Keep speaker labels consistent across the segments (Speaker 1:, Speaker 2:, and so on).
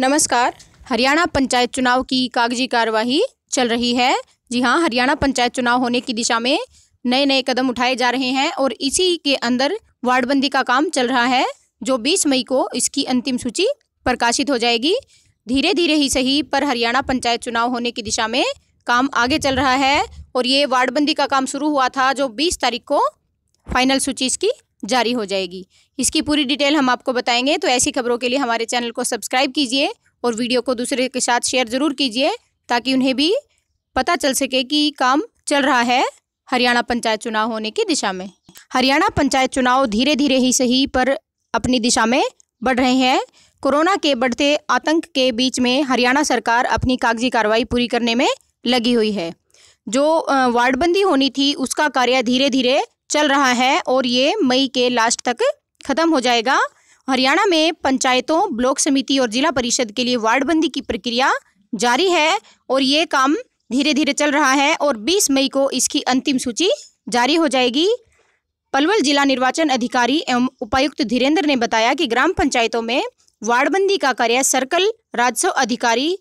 Speaker 1: नमस्कार हरियाणा पंचायत चुनाव की कागजी कार्यवाही चल रही है जी हाँ हरियाणा पंचायत चुनाव होने की दिशा में नए नए कदम उठाए जा रहे हैं और इसी के अंदर वार्डबंदी का काम चल रहा है जो 20 मई को इसकी अंतिम सूची प्रकाशित हो जाएगी धीरे धीरे ही सही पर हरियाणा पंचायत चुनाव होने की दिशा में काम आगे चल रहा है और ये वार्डबंदी का काम शुरू हुआ था जो बीस तारीख को फाइनल सूची इसकी जारी हो जाएगी इसकी पूरी डिटेल हम आपको बताएंगे तो ऐसी खबरों के लिए हमारे चैनल को सब्सक्राइब कीजिए और वीडियो को दूसरे के साथ शेयर ज़रूर कीजिए ताकि उन्हें भी पता चल सके कि काम चल रहा है हरियाणा पंचायत चुनाव होने की दिशा में हरियाणा पंचायत चुनाव धीरे धीरे ही सही पर अपनी दिशा में बढ़ रहे हैं कोरोना के बढ़ते आतंक के बीच में हरियाणा सरकार अपनी कागजी कार्रवाई पूरी करने में लगी हुई है जो वार्डबंदी होनी थी उसका कार्य धीरे धीरे चल रहा है और ये मई के लास्ट तक खत्म हो जाएगा हरियाणा में पंचायतों ब्लॉक समिति और जिला परिषद के लिए वार्डबंदी की प्रक्रिया जारी है और ये काम धीरे धीरे चल रहा है और 20 मई को इसकी अंतिम सूची जारी हो जाएगी पलवल जिला निर्वाचन अधिकारी एवं उपायुक्त धीरेन्द्र ने बताया कि ग्राम पंचायतों में वार्डबंदी का कार्य सर्कल राजस्व अधिकारी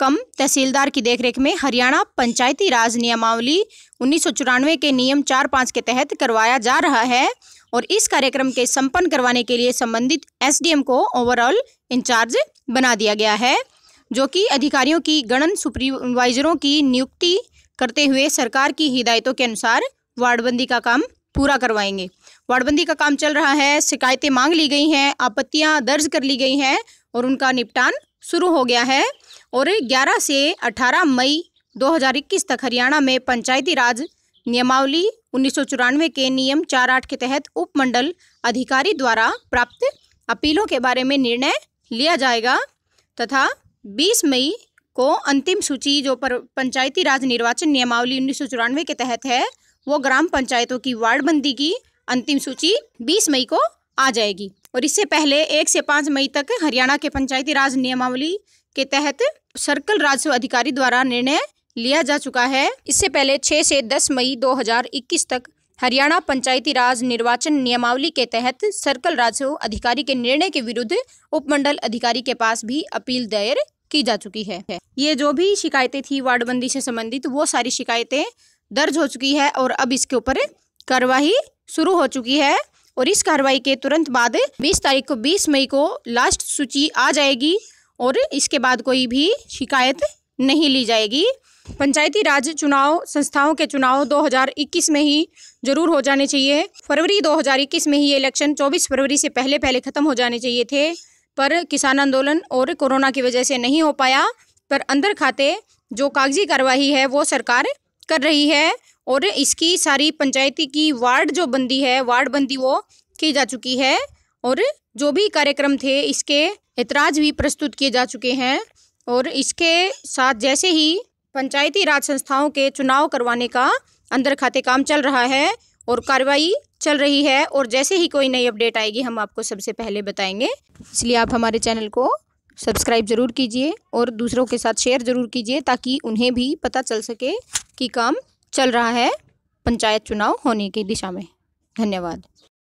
Speaker 1: कम तहसीलदार की देखरेख में हरियाणा पंचायती राज नियमावली उन्नीस के नियम चार पाँच के तहत करवाया जा रहा है और इस कार्यक्रम के संपन्न करवाने के लिए संबंधित एसडीएम को ओवरऑल इंचार्ज बना दिया गया है जो कि अधिकारियों की गणन सुपरवाइजरों की नियुक्ति करते हुए सरकार की हिदायतों के अनुसार वार्डबंदी का काम पूरा करवाएंगे वार्डबंदी का काम चल रहा है शिकायतें मांग ली गई हैं आपत्तियां दर्ज कर ली गई हैं और उनका निपटान शुरू हो गया है और 11 से 18 मई 2021 तक हरियाणा में पंचायती राज नियमावली उन्नीस के नियम चार आठ के तहत उपमंडल अधिकारी द्वारा प्राप्त अपीलों के बारे में निर्णय लिया जाएगा तथा 20 मई को अंतिम सूची जो पर पंचायती राज निर्वाचन नियमावली उन्नीस के तहत है वो ग्राम पंचायतों की वार्डबंदी की अंतिम सूची 20 मई को आ जाएगी और इससे पहले एक से पाँच मई तक हरियाणा के पंचायती राज नियमावली के तहत सर्कल राजस्व अधिकारी द्वारा निर्णय लिया जा चुका है इससे पहले 6 से 10 मई 2021 तक हरियाणा पंचायती राज निर्वाचन नियमावली के तहत सर्कल राजस्व अधिकारी के निर्णय के विरुद्ध उपमंडल अधिकारी के पास भी अपील दायर की जा चुकी है ये जो भी शिकायतें थी वार्डबंदी से संबंधित वो सारी शिकायतें दर्ज हो चुकी है और अब इसके ऊपर कार्यवाही शुरू हो चुकी है और इस कार्रवाई के तुरंत बाद 20 तारीख को 20 मई को लास्ट सूची आ जाएगी और इसके बाद कोई भी शिकायत नहीं ली जाएगी पंचायती राज चुनाव संस्थाओं के चुनाव 2021 में ही जरूर हो जाने चाहिए फरवरी 2021 में ही ये इलेक्शन 24 फरवरी से पहले पहले ख़त्म हो जाने चाहिए थे पर किसान आंदोलन और कोरोना की वजह से नहीं हो पाया पर अंदर खाते जो कागजी कार्रवाई है वो सरकार कर रही है और इसकी सारी पंचायती की वार्ड जो बंदी है वार्ड बंदी वो की जा चुकी है और जो भी कार्यक्रम थे इसके ऐतराज भी प्रस्तुत किए जा चुके हैं और इसके साथ जैसे ही पंचायती राज संस्थाओं के चुनाव करवाने का अंदर खाते काम चल रहा है और कार्रवाई चल रही है और जैसे ही कोई नई अपडेट आएगी हम आपको सबसे पहले बताएंगे इसलिए आप हमारे चैनल को सब्सक्राइब ज़रूर कीजिए और दूसरों के साथ शेयर ज़रूर कीजिए ताकि उन्हें भी पता चल सके कि काम चल रहा है पंचायत चुनाव होने की दिशा में धन्यवाद